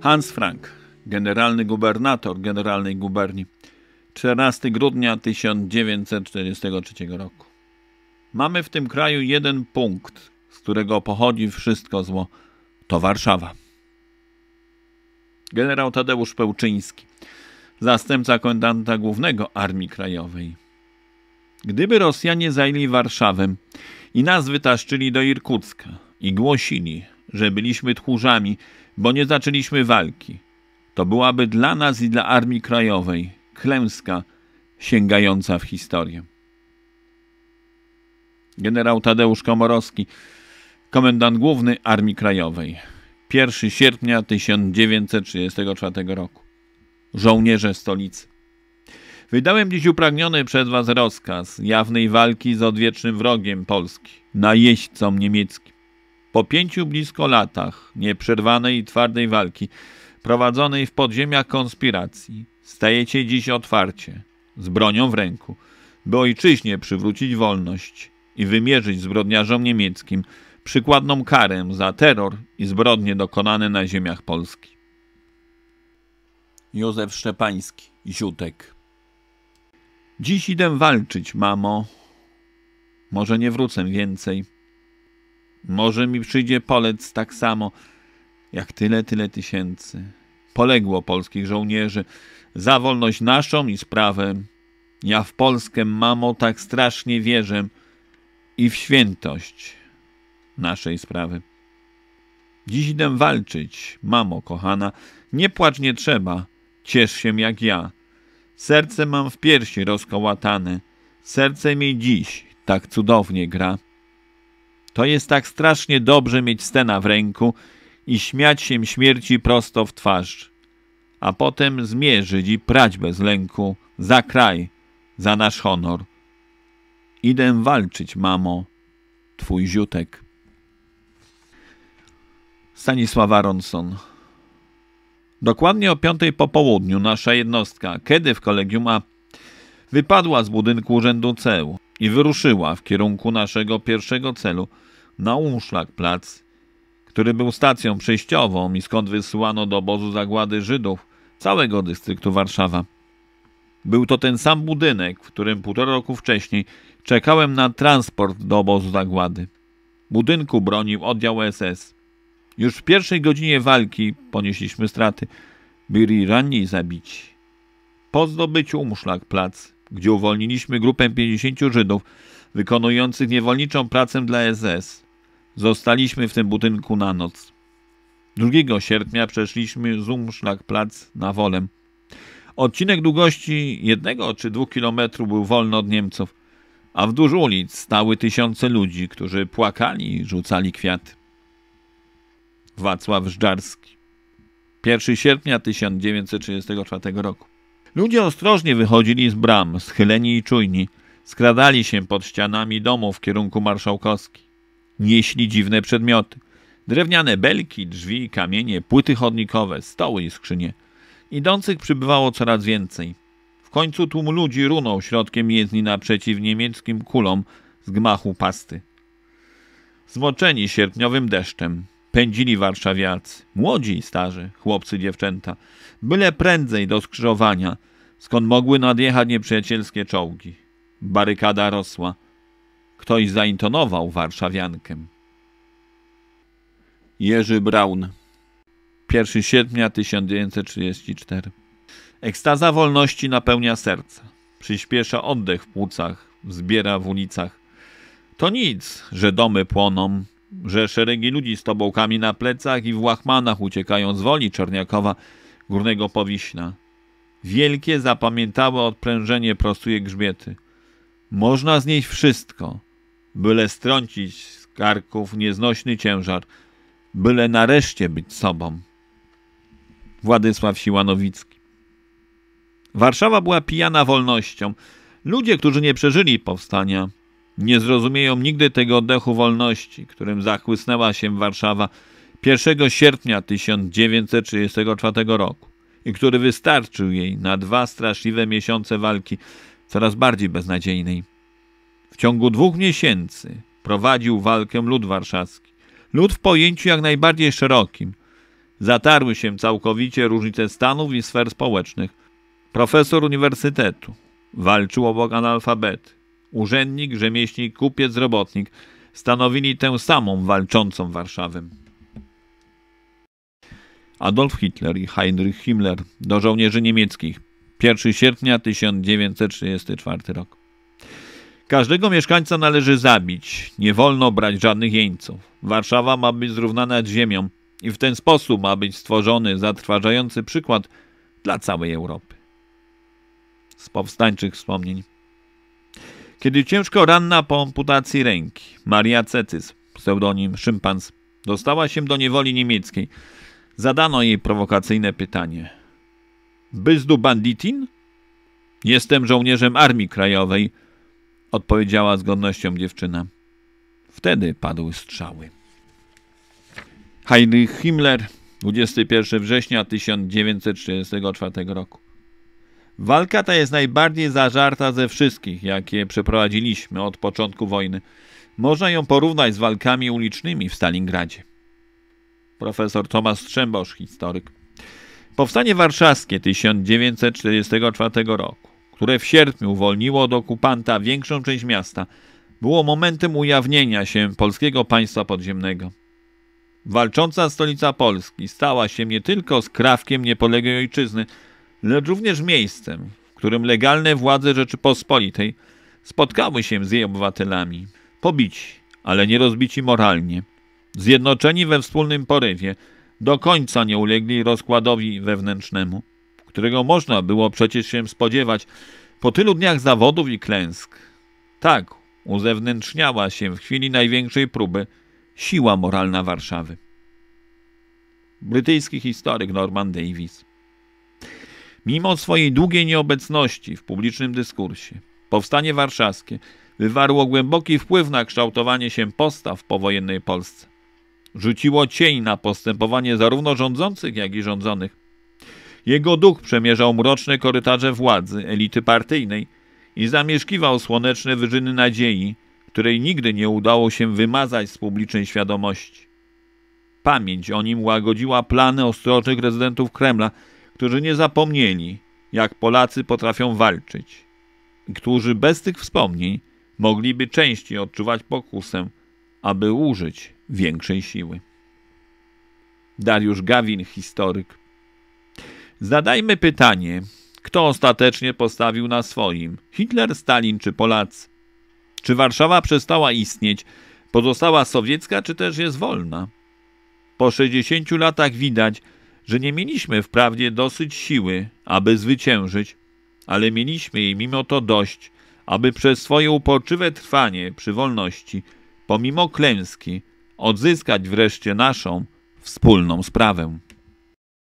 Hans Frank, generalny gubernator generalnej guberni, 14 grudnia 1943 roku. Mamy w tym kraju jeden punkt, z którego pochodzi wszystko zło. To Warszawa. Generał Tadeusz Pełczyński, zastępca komendanta głównego Armii Krajowej. Gdyby Rosjanie zajęli Warszawę i nas wytaszczyli do Irkucka i głosili, że byliśmy tchórzami bo nie zaczęliśmy walki. To byłaby dla nas i dla Armii Krajowej klęska sięgająca w historię. Generał Tadeusz Komorowski, komendant główny Armii Krajowej. 1 sierpnia 1934 roku. Żołnierze stolicy. Wydałem dziś upragniony przez was rozkaz jawnej walki z odwiecznym wrogiem Polski, najeźdźcom niemieckim. Po pięciu blisko latach nieprzerwanej i twardej walki, prowadzonej w podziemiach konspiracji, stajecie dziś otwarcie, z bronią w ręku, by ojczyźnie przywrócić wolność i wymierzyć zbrodniarzom niemieckim przykładną karę za terror i zbrodnie dokonane na ziemiach Polski. Józef Szczepański, Ziutek Dziś idę walczyć, mamo. Może nie wrócę więcej. Może mi przyjdzie polec tak samo, jak tyle, tyle tysięcy. Poległo polskich żołnierzy za wolność naszą i sprawę. Ja w Polskę, mamo, tak strasznie wierzę i w świętość naszej sprawy. Dziś idę walczyć, mamo kochana. Nie płacz nie trzeba, ciesz się jak ja. Serce mam w piersi rozkołatane. Serce mi dziś tak cudownie gra. To jest tak strasznie dobrze mieć Stena w ręku i śmiać się śmierci prosto w twarz, a potem zmierzyć i prać bez lęku za kraj, za nasz honor. Idę walczyć, mamo, twój ziutek. Stanisław Aronson Dokładnie o piątej po południu nasza jednostka, kiedy w kolegium A, wypadła z budynku Urzędu CEU i wyruszyła w kierunku naszego pierwszego celu – na Plac, który był stacją przejściową i skąd wysyłano do obozu zagłady Żydów całego dystryktu Warszawa. Był to ten sam budynek, w którym półtora roku wcześniej czekałem na transport do obozu zagłady. Budynku bronił oddział SS. Już w pierwszej godzinie walki ponieśliśmy straty. Byli ranni i zabici. Po zdobyciu Plac, gdzie uwolniliśmy grupę 50 Żydów, wykonujących niewolniczą pracę dla SS, Zostaliśmy w tym budynku na noc. 2 sierpnia przeszliśmy Plac na wolem. Odcinek długości jednego czy dwóch kilometrów był wolny od Niemców, a wzdłuż ulic stały tysiące ludzi, którzy płakali i rzucali kwiaty. Wacław Żdżarski 1 sierpnia 1934 roku. Ludzie ostrożnie wychodzili z bram, schyleni i czujni. Skradali się pod ścianami domu w kierunku marszałkowskim nieśli dziwne przedmioty. Drewniane belki, drzwi, kamienie, płyty chodnikowe, stoły i skrzynie. Idących przybywało coraz więcej. W końcu tłum ludzi runął środkiem jezdni naprzeciw niemieckim kulom z gmachu pasty. Zmoczeni sierpniowym deszczem pędzili warszawiacy, młodzi i starzy, chłopcy, dziewczęta, byle prędzej do skrzyżowania, skąd mogły nadjechać nieprzyjacielskie czołgi. Barykada rosła. Ktoś zaintonował warszawiankę. Jerzy Braun 1 sierpnia 1934 Ekstaza wolności napełnia serca. Przyspiesza oddech w płucach, zbiera w ulicach. To nic, że domy płoną, że szeregi ludzi z tobołkami na plecach i w łachmanach uciekają z woli Czerniakowa, Górnego Powiśla. Wielkie, zapamiętałe odprężenie prostuje grzbiety. Można znieść wszystko byle strącić z karków nieznośny ciężar, byle nareszcie być sobą. Władysław Siłanowicki. Warszawa była pijana wolnością. Ludzie, którzy nie przeżyli powstania, nie zrozumieją nigdy tego oddechu wolności, którym zachłysnęła się Warszawa 1 sierpnia 1934 roku i który wystarczył jej na dwa straszliwe miesiące walki, coraz bardziej beznadziejnej. W ciągu dwóch miesięcy prowadził walkę lud warszawski. Lud w pojęciu jak najbardziej szerokim. Zatarły się całkowicie różnice stanów i sfer społecznych. Profesor uniwersytetu walczył obok analfabety. Urzędnik, rzemieślnik, kupiec, robotnik stanowili tę samą walczącą Warszawę. Adolf Hitler i Heinrich Himmler do żołnierzy niemieckich 1 sierpnia 1934 rok. Każdego mieszkańca należy zabić. Nie wolno brać żadnych jeńców. Warszawa ma być zrównana z ziemią i w ten sposób ma być stworzony zatrważający przykład dla całej Europy. Z powstańczych wspomnień. Kiedy ciężko ranna po amputacji ręki, Maria Cetys, pseudonim Szympans, dostała się do niewoli niemieckiej. Zadano jej prowokacyjne pytanie. Byzdu banditin? Jestem żołnierzem Armii Krajowej – odpowiedziała z godnością dziewczyna. Wtedy padły strzały. Heinrich Himmler, 21 września 1944 roku. Walka ta jest najbardziej zażarta ze wszystkich, jakie przeprowadziliśmy od początku wojny. Można ją porównać z walkami ulicznymi w Stalingradzie. Profesor Tomasz Strzembosz, historyk. Powstanie warszawskie 1944 roku które w sierpniu uwolniło od okupanta większą część miasta, było momentem ujawnienia się polskiego państwa podziemnego. Walcząca stolica Polski stała się nie tylko skrawkiem niepoległej ojczyzny, lecz również miejscem, w którym legalne władze Rzeczypospolitej spotkały się z jej obywatelami, pobici, ale nie rozbici moralnie, zjednoczeni we wspólnym porywie, do końca nie ulegli rozkładowi wewnętrznemu którego można było przecież się spodziewać. Po tylu dniach zawodów i klęsk, tak uzewnętrzniała się w chwili największej próby siła moralna Warszawy. Brytyjski historyk Norman Davis. Mimo swojej długiej nieobecności w publicznym dyskursie, powstanie warszawskie wywarło głęboki wpływ na kształtowanie się postaw w powojennej Polsce. Rzuciło cień na postępowanie zarówno rządzących, jak i rządzonych. Jego duch przemierzał mroczne korytarze władzy, elity partyjnej i zamieszkiwał słoneczne wyżyny nadziei, której nigdy nie udało się wymazać z publicznej świadomości. Pamięć o nim łagodziła plany ostrożnych rezydentów Kremla, którzy nie zapomnieli, jak Polacy potrafią walczyć, którzy bez tych wspomnień mogliby częściej odczuwać pokusę, aby użyć większej siły. Dariusz Gawin, historyk, Zadajmy pytanie, kto ostatecznie postawił na swoim? Hitler, Stalin czy Polacy? Czy Warszawa przestała istnieć, pozostała sowiecka, czy też jest wolna? Po 60 latach widać, że nie mieliśmy wprawdzie dosyć siły, aby zwyciężyć, ale mieliśmy jej mimo to dość, aby przez swoje uporczywe trwanie przy wolności, pomimo klęski, odzyskać wreszcie naszą wspólną sprawę.